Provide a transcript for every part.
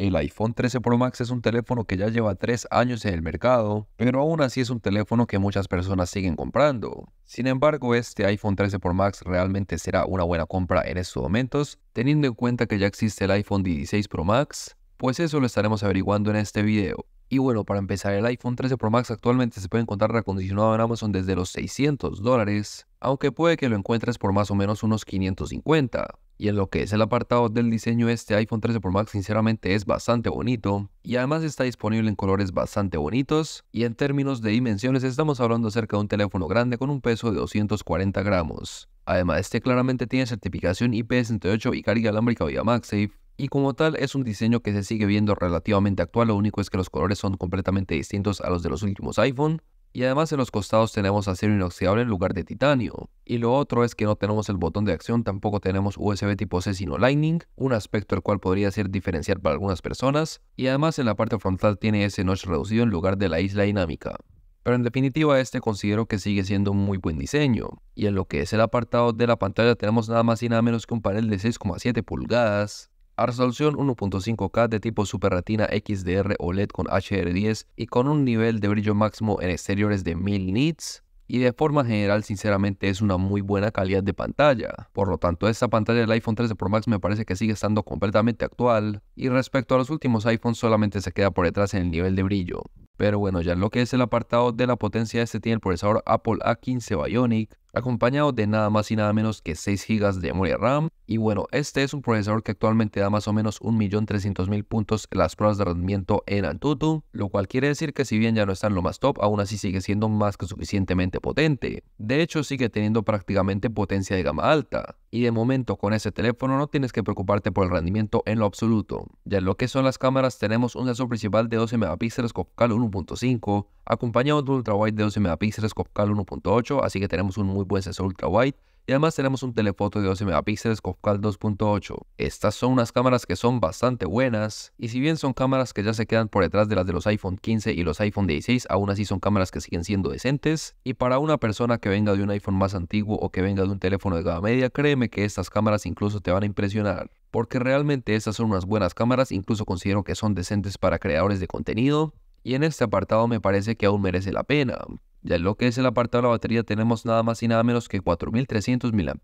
El iPhone 13 Pro Max es un teléfono que ya lleva 3 años en el mercado, pero aún así es un teléfono que muchas personas siguen comprando. Sin embargo, este iPhone 13 Pro Max realmente será una buena compra en estos momentos, teniendo en cuenta que ya existe el iPhone 16 Pro Max, pues eso lo estaremos averiguando en este video. Y bueno, para empezar, el iPhone 13 Pro Max actualmente se puede encontrar reacondicionado en Amazon desde los 600 dólares, aunque puede que lo encuentres por más o menos unos 550. Y en lo que es el apartado del diseño, este iPhone 13 Pro Max sinceramente es bastante bonito y además está disponible en colores bastante bonitos. Y en términos de dimensiones, estamos hablando acerca de un teléfono grande con un peso de 240 gramos. Además, este claramente tiene certificación IP68 y carga alámbrica vía MagSafe, y como tal es un diseño que se sigue viendo relativamente actual, lo único es que los colores son completamente distintos a los de los últimos iPhone. Y además en los costados tenemos acero inoxidable en lugar de titanio. Y lo otro es que no tenemos el botón de acción, tampoco tenemos USB tipo C sino Lightning, un aspecto el cual podría ser diferencial para algunas personas. Y además en la parte frontal tiene ese notch reducido en lugar de la isla dinámica. Pero en definitiva este considero que sigue siendo un muy buen diseño. Y en lo que es el apartado de la pantalla tenemos nada más y nada menos que un panel de 6,7 pulgadas, a resolución 1.5K de tipo Super Retina XDR OLED con HDR10 y con un nivel de brillo máximo en exteriores de 1000 nits. Y de forma general, sinceramente, es una muy buena calidad de pantalla. Por lo tanto, esta pantalla del iPhone 13 Pro Max me parece que sigue estando completamente actual. Y respecto a los últimos iPhones, solamente se queda por detrás en el nivel de brillo. Pero bueno, ya en lo que es el apartado de la potencia, este tiene el procesador Apple A15 Bionic acompañado de nada más y nada menos que 6 GB de memoria RAM. Y bueno, este es un procesador que actualmente da más o menos 1.300.000 puntos en las pruebas de rendimiento en Antutu, lo cual quiere decir que si bien ya no está en lo más top, aún así sigue siendo más que suficientemente potente. De hecho, sigue teniendo prácticamente potencia de gama alta. Y de momento con ese teléfono no tienes que preocuparte por el rendimiento en lo absoluto. Ya en lo que son las cámaras tenemos un sensor principal de 12 megapíxeles con cal 1.5, acompañado de un ultrawide de 12 megapíxeles Copcal 1.8, así que tenemos un muy buen sensor ultrawide. Y además tenemos un telefoto de 12 megapíxeles cofcal 2.8. Estas son unas cámaras que son bastante buenas, y si bien son cámaras que ya se quedan por detrás de las de los iPhone 15 y los iPhone 16, aún así son cámaras que siguen siendo decentes. Y para una persona que venga de un iPhone más antiguo o que venga de un teléfono de gama media, créeme que estas cámaras incluso te van a impresionar porque realmente estas son unas buenas cámaras, incluso considero que son decentes para creadores de contenido. Y en este apartado me parece que aún merece la pena. Ya en lo que es el apartado de la batería tenemos nada más y nada menos que 4300 mAh,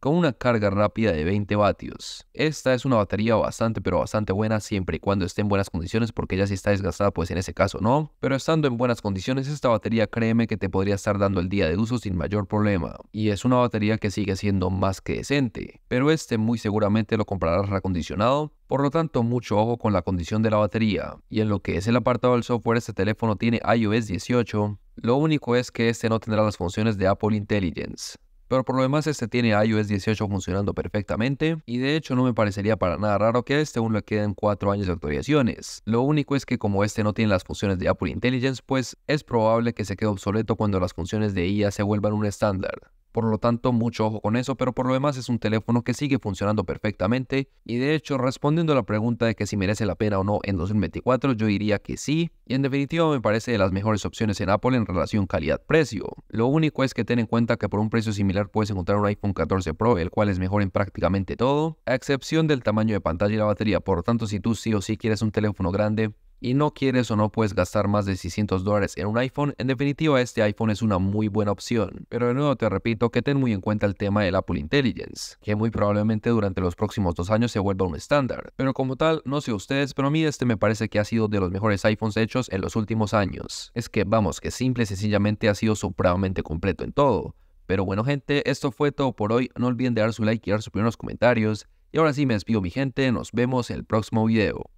con una carga rápida de 20 vatios. Esta es una batería bastante pero bastante buena siempre y cuando esté en buenas condiciones porque ya si está desgastada pues en ese caso no. Pero estando en buenas condiciones esta batería créeme que te podría estar dando el día de uso sin mayor problema. Y es una batería que sigue siendo más que decente. Pero este muy seguramente lo comprarás reacondicionado por lo tanto, mucho ojo con la condición de la batería. Y en lo que es el apartado del software, este teléfono tiene iOS 18. Lo único es que este no tendrá las funciones de Apple Intelligence. Pero por lo demás este tiene iOS 18 funcionando perfectamente y de hecho no me parecería para nada raro que a este aún le queden 4 años de actualizaciones. Lo único es que como este no tiene las funciones de Apple Intelligence pues es probable que se quede obsoleto cuando las funciones de IA se vuelvan un estándar. Por lo tanto, mucho ojo con eso, pero por lo demás es un teléfono que sigue funcionando perfectamente. Y de hecho, respondiendo a la pregunta de que si merece la pena o no en 2024, yo diría que sí. Y en definitiva me parece de las mejores opciones en Apple en relación calidad-precio. Lo único es que ten en cuenta que por un precio similar puedes encontrar un iPhone 14 Pro, el cual es mejor en prácticamente todo, a excepción del tamaño de pantalla y la batería. Por lo tanto, si tú sí o sí quieres un teléfono grande, y no quieres o no puedes gastar más de 600 dólares en un iPhone, en definitiva este iPhone es una muy buena opción. Pero de nuevo te repito que ten muy en cuenta el tema del Apple Intelligence, que muy probablemente durante los próximos dos años se vuelva un estándar. Pero como tal, no sé ustedes, pero a mí este me parece que ha sido de los mejores iPhones hechos en los últimos años. Es que vamos, que simple y sencillamente ha sido supremamente completo en todo. Pero bueno gente, esto fue todo por hoy, no olviden de dar su like y dar sus primeros comentarios. Y ahora sí me despido mi gente, nos vemos en el próximo video.